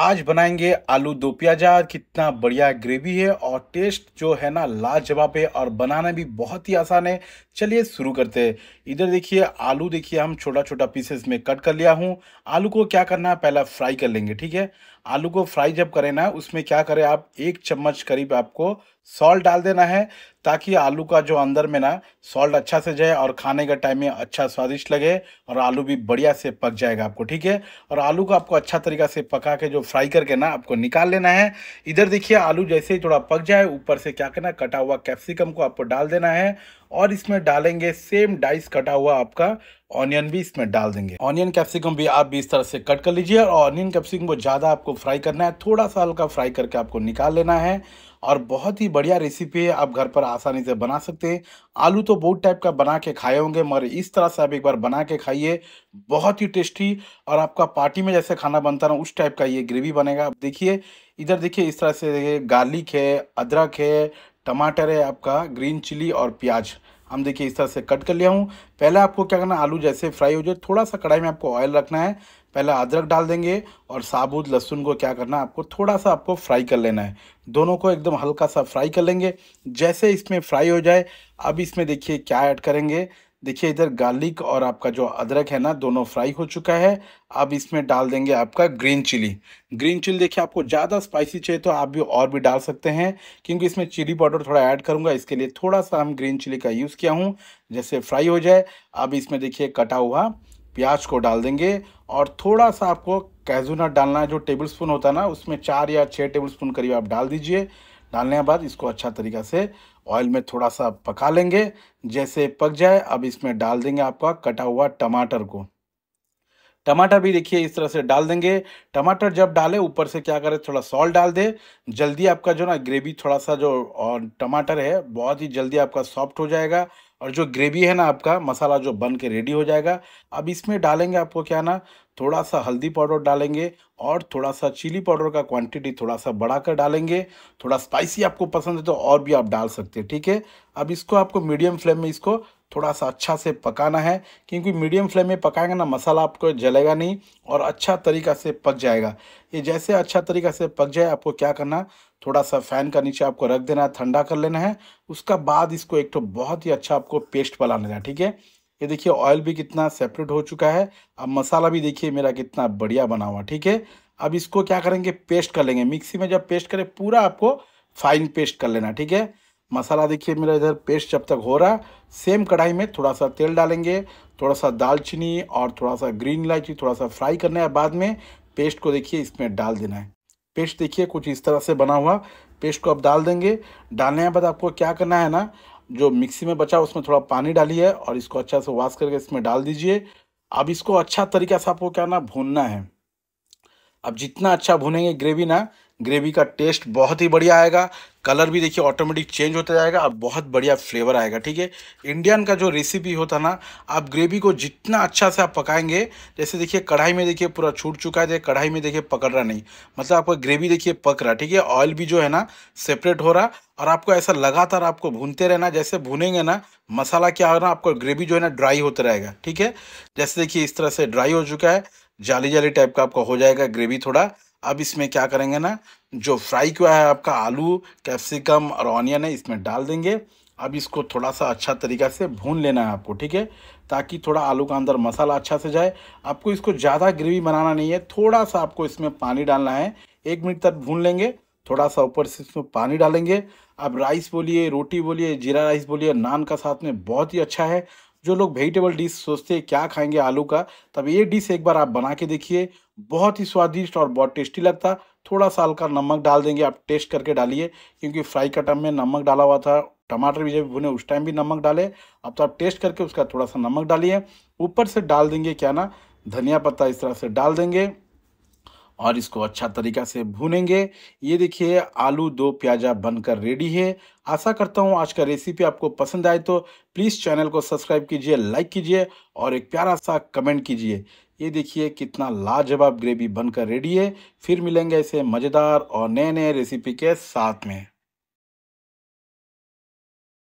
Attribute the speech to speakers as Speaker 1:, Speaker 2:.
Speaker 1: आज बनाएंगे आलू दो प्याजा कितना बढ़िया ग्रेवी है और टेस्ट जो है ना लाजवाब है और बनाना भी बहुत ही आसान है चलिए शुरू करते हैं इधर देखिए आलू देखिए हम छोटा छोटा पीसेस में कट कर लिया हूँ आलू को क्या करना है पहला फ्राई कर लेंगे ठीक है आलू को फ्राई जब करें ना उसमें क्या करें आप एक चम्मच करीब आपको सॉल्ट डाल देना है ताकि आलू का जो अंदर में ना सॉल्ट अच्छा से जाए और खाने का टाइम में अच्छा स्वादिष्ट लगे और आलू भी बढ़िया से पक जाएगा आपको ठीक है और आलू को आपको अच्छा तरीका से पका के जो फ्राई करके ना आपको निकाल लेना है इधर देखिए आलू जैसे ही थोड़ा पक जाए ऊपर से क्या करना कटा हुआ कैप्सिकम को आपको डाल देना है और इसमें डालेंगे सेम डाइस कटा हुआ आपका ऑनियन भी इसमें डाल देंगे ऑनियन कैप्सिकम भी आप भी इस तरह से कट कर लीजिए और ऑनियन कैप्सिकम को ज़्यादा आपको फ्राई करना है थोड़ा सा हल्का फ्राई करके आपको निकाल लेना है और बहुत ही बढ़िया रेसिपी है आप घर पर आसानी से बना सकते हैं आलू तो बहुत टाइप का बना के खाए होंगे मगर इस तरह से आप एक बार बना के खाइए बहुत ही टेस्टी और आपका पार्टी में जैसे खाना बनता ना उस टाइप का ये ग्रेवी बनेगा आप देखिए इधर देखिए इस तरह से गार्लिक है अदरक है टमाटर है आपका ग्रीन चिली और प्याज हम देखिए इस तरह से कट कर लिया हूँ पहले आपको क्या करना आलू जैसे फ्राई हो जाए थोड़ा सा कढ़ाई में आपको ऑयल रखना है पहले अदरक डाल देंगे और साबुत लहसुन को क्या करना है आपको थोड़ा सा आपको फ्राई कर लेना है दोनों को एकदम हल्का सा फ्राई कर लेंगे जैसे इसमें फ्राई हो जाए अब इसमें देखिए क्या ऐड करेंगे देखिए इधर गार्लिक और आपका जो अदरक है ना दोनों फ्राई हो चुका है अब इसमें डाल देंगे आपका ग्रीन चिली ग्रीन चिली देखिए आपको ज़्यादा स्पाइसी चाहिए तो आप भी और भी डाल सकते हैं क्योंकि इसमें चिली पाउडर थोड़ा ऐड करूँगा इसके लिए थोड़ा सा हम ग्रीन चिली का यूज़ किया हूँ जैसे फ्राई हो जाए अब इसमें देखिए कटा हुआ प्याज को डाल देंगे और थोड़ा सा आपको कैजू नट डालना है जो टेबल स्पून होता है ना उसमें चार या छः टेबल स्पून करीब आप डाल दीजिए डालने के बाद इसको अच्छा तरीका से ऑयल में थोड़ा सा पका लेंगे जैसे पक जाए अब इसमें डाल देंगे आपका कटा हुआ टमाटर को टमाटर भी देखिए इस तरह से डाल देंगे टमाटर जब डाले ऊपर से क्या करें थोड़ा सॉल्ट डाल दे जल्दी आपका जो ना ग्रेवी थोड़ा सा जो और टमाटर है बहुत ही जल्दी आपका सॉफ्ट हो जाएगा और जो ग्रेवी है ना आपका मसाला जो बन के रेडी हो जाएगा अब इसमें डालेंगे आपको क्या ना थोड़ा सा हल्दी पाउडर डालेंगे और थोड़ा सा चिली पाउडर का क्वांटिटी थोड़ा सा बढ़ा कर डालेंगे थोड़ा स्पाइसी आपको पसंद है तो और भी आप डाल सकते हैं ठीक है अब इसको आपको मीडियम फ्लेम में इसको थोड़ा सा अच्छा से पकाना है क्योंकि मीडियम फ्लेम में पकाएंगे ना मसाला आपको जलेगा नहीं और अच्छा तरीका से पक जाएगा ये जैसे अच्छा तरीका से पक जाए आपको क्या करना थोड़ा सा फैन का नीचे आपको रख देना है ठंडा कर लेना है उसका बाद इसको एक तो बहुत ही अच्छा आपको पेस्ट बना लेना है ठीक है ये देखिए ऑयल भी कितना सेपरेट हो चुका है अब मसाला भी देखिए मेरा कितना बढ़िया बना हुआ ठीक है अब इसको क्या करेंगे पेस्ट कर लेंगे मिक्सी में जब पेस्ट करें पूरा आपको फाइन पेस्ट कर लेना ठीक है मसाला देखिए मेरा इधर पेस्ट जब तक हो रहा सेम कढ़ाई में थोड़ा सा तेल डालेंगे थोड़ा सा दालचीनी और थोड़ा सा ग्रीन इलायची थोड़ा सा फ्राई करना है बाद में पेस्ट को देखिए इसमें डाल देना है पेस्ट देखिए कुछ इस तरह से बना हुआ पेस्ट को आप डाल देंगे डालने के बाद आपको क्या करना है ना जो मिक्सी में बचा उसमें थोड़ा पानी डालिए और इसको अच्छा से वाश करके इसमें डाल दीजिए अब इसको अच्छा तरीके से आपको क्या ना भूनना है अब जितना अच्छा भुनेंगे ग्रेवी ना ग्रेवी का टेस्ट बहुत ही बढ़िया आएगा कलर भी देखिए ऑटोमेटिक चेंज होता जाएगा और बहुत बढ़िया फ्लेवर आएगा ठीक है इंडियन का जो रेसिपी होता ना आप ग्रेवी को जितना अच्छा से आप पकाएंगे जैसे देखिए कढ़ाई में देखिए पूरा छूट चुका है तो कढ़ाई में देखिए पकड़ रहा नहीं मतलब आपका ग्रेवी देखिए पक रहा ठीक है ऑयल भी जो है ना सेपरेट हो रहा और आपको ऐसा लगातार आपको भूनते रहना जैसे भूनेंगे ना मसाला क्या हो रहा आपका ग्रेवी जो है ना ड्राई होता रहेगा ठीक है जैसे देखिए इस तरह से ड्राई हो चुका है जाली जाली टाइप का आपका हो जाएगा ग्रेवी थोड़ा अब इसमें क्या करेंगे ना जो फ्राई किया है आपका आलू कैप्सिकम और ऑनियन है इसमें डाल देंगे अब इसको थोड़ा सा अच्छा तरीका से भून लेना है आपको ठीक है ताकि थोड़ा आलू का अंदर मसाला अच्छा से जाए आपको इसको ज़्यादा ग्रेवी बनाना नहीं है थोड़ा सा आपको इसमें पानी डालना है एक मिनट तक भून लेंगे थोड़ा सा ऊपर से इसमें पानी डालेंगे अब राइस बोलिए रोटी बोलिए जीरा राइस बोलिए नान का साथ में बहुत ही अच्छा है जो लोग वेजिटेबल डिश सोचते हैं क्या खाएंगे आलू का तब ये डिश एक बार आप बना के देखिए बहुत ही स्वादिष्ट और बहुत टेस्टी लगता थोड़ा सा हल्का नमक डाल देंगे आप टेस्ट करके डालिए क्योंकि फ्राई का टाइम में नमक डाला हुआ था टमाटर भी जब भुने उस टाइम भी नमक डाले अब तो आप टेस्ट करके उसका थोड़ा सा नमक डालिए ऊपर से डाल देंगे क्या ना धनिया पत्ता इस तरह से डाल देंगे और इसको अच्छा तरीका से भूनेंगे ये देखिए आलू दो प्याजा बनकर रेडी है आशा करता हूँ आज का रेसिपी आपको पसंद आए तो प्लीज़ चैनल को सब्सक्राइब कीजिए लाइक कीजिए और एक प्यारा सा कमेंट कीजिए ये देखिए कितना लाजवाब ग्रेवी बनकर रेडी है फिर मिलेंगे ऐसे मज़ेदार और नए नए रेसिपी के साथ में